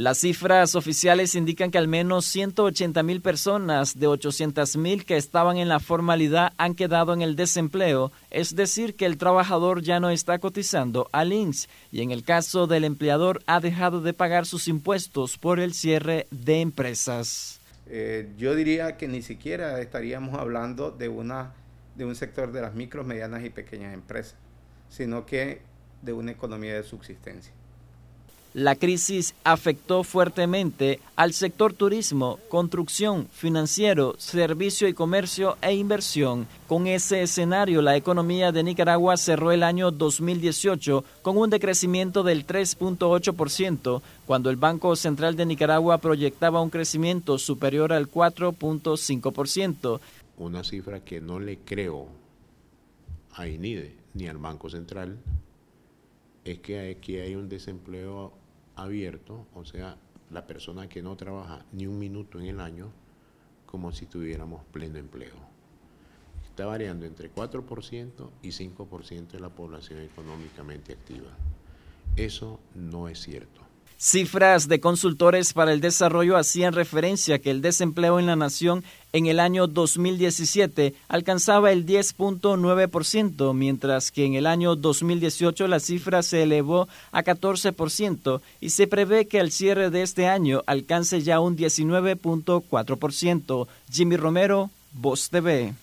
Las cifras oficiales indican que al menos 180 mil personas de 800 mil que estaban en la formalidad han quedado en el desempleo, es decir, que el trabajador ya no está cotizando al INS y en el caso del empleador ha dejado de pagar sus impuestos por el cierre de empresas. Eh, yo diría que ni siquiera estaríamos hablando de, una, de un sector de las micro, medianas y pequeñas empresas, sino que de una economía de subsistencia. La crisis afectó fuertemente al sector turismo, construcción, financiero, servicio y comercio e inversión. Con ese escenario, la economía de Nicaragua cerró el año 2018 con un decrecimiento del 3.8%, cuando el Banco Central de Nicaragua proyectaba un crecimiento superior al 4.5%. Una cifra que no le creo a INIDE ni al Banco Central es que aquí hay un desempleo abierto, o sea, la persona que no trabaja ni un minuto en el año, como si tuviéramos pleno empleo. Está variando entre 4% y 5% de la población económicamente activa. Eso no es cierto. Cifras de consultores para el desarrollo hacían referencia que el desempleo en la nación en el año 2017 alcanzaba el 10.9%, mientras que en el año 2018 la cifra se elevó a 14% y se prevé que al cierre de este año alcance ya un 19.4%. Jimmy Romero, Voz TV.